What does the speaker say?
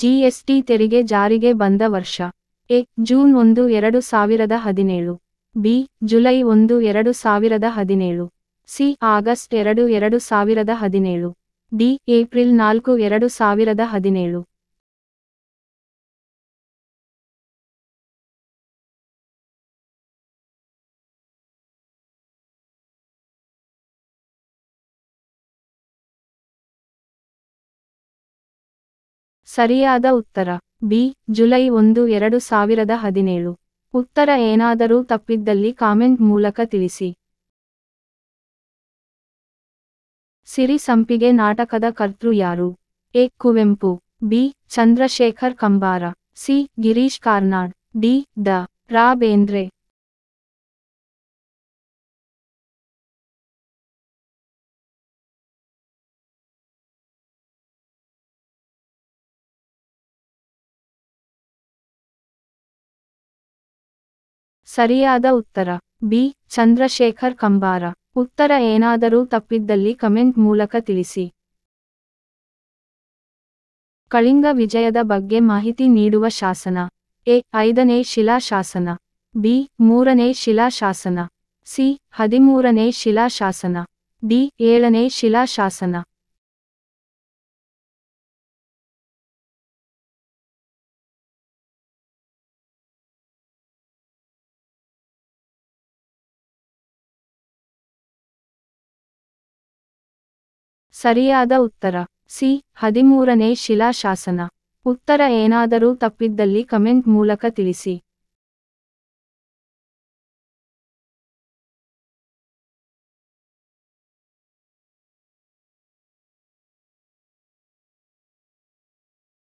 GST ತೆರಿಗೆ ಜಾರಿಗೆ ಬಂದ ವರ್ಷ ಎ ಜೂನ್ ಒಂದು ಎರಡು ಸಾವಿರದ ಹದಿನೇಳು ಬಿ ಜುಲೈ ಒಂದು ಎರಡು ಸಾವಿರದ ಹದಿನೇಳು ಸಿ ಆಗಸ್ಟ್ ಎರಡು ಎರಡು ಸಾವಿರದ ಹದಿನೇಳು ಡಿ ಏಪ್ರಿಲ್ ನಾಲ್ಕು ಎರಡು ಸಾವಿರದ ಹದಿನೇಳು ಸರಿಯಾದ ಉತ್ತರ ಬಿ ಜುಲೈ ಒಂದು ಎರಡು ಸಾವಿರದ ಹದಿನೇಳು ಉತ್ತರ ಏನಾದರೂ ತಪ್ಪಿದ್ದಲ್ಲಿ ಕಾಮೆಂಟ್ ಮೂಲಕ ತಿಳಿಸಿ ಸಿರಿ ಸಂಪಿಗೆ ನಾಟಕದ ಕರ್ತೃ ಯಾರು A Kuvempu B Chandrashekhar Kambar C Girish Karnad D Da Ra Bendre ಸರಿಯಾದ ಉತ್ತರ ಬಿ ಚಂದ್ರಶೇಖರ್ ಕಂಬಾರ ಉತ್ತರ ಏನಾದರೂ ತಪ್ಪಿದ್ದಲ್ಲಿ ಕಮೆಂಟ್ ಮೂಲಕ ತಿಳಿಸಿ ಕಳಿಂಗ ವಿಜಯದ ಬಗ್ಗೆ ಮಾಹಿತಿ ನೀಡುವ ಶಾಸನ ಎ ಐದನೇ ಶಿಲಾಶಾಸನ ಬಿ ಮೂರನೇ ಶಿಲಾಶಾಸನ ಸಿ ಹದಿಮೂರನೇ ಶಿಲಾಶಾಸನ ಡಿ ಏಳನೇ ಶಿಲಾಶಾಸನ ಸರಿಯಾದ ಉತ್ತರ ಸಿ ಹದಿಮೂರನೇ ಶಿಲಾಶಾಸನ ಉತ್ತರ ಏನಾದರೂ ತಪ್ಪಿದ್ದಲ್ಲಿ ಕಮೆಂಟ್ ಮೂಲಕ ತಿಳಿಸಿ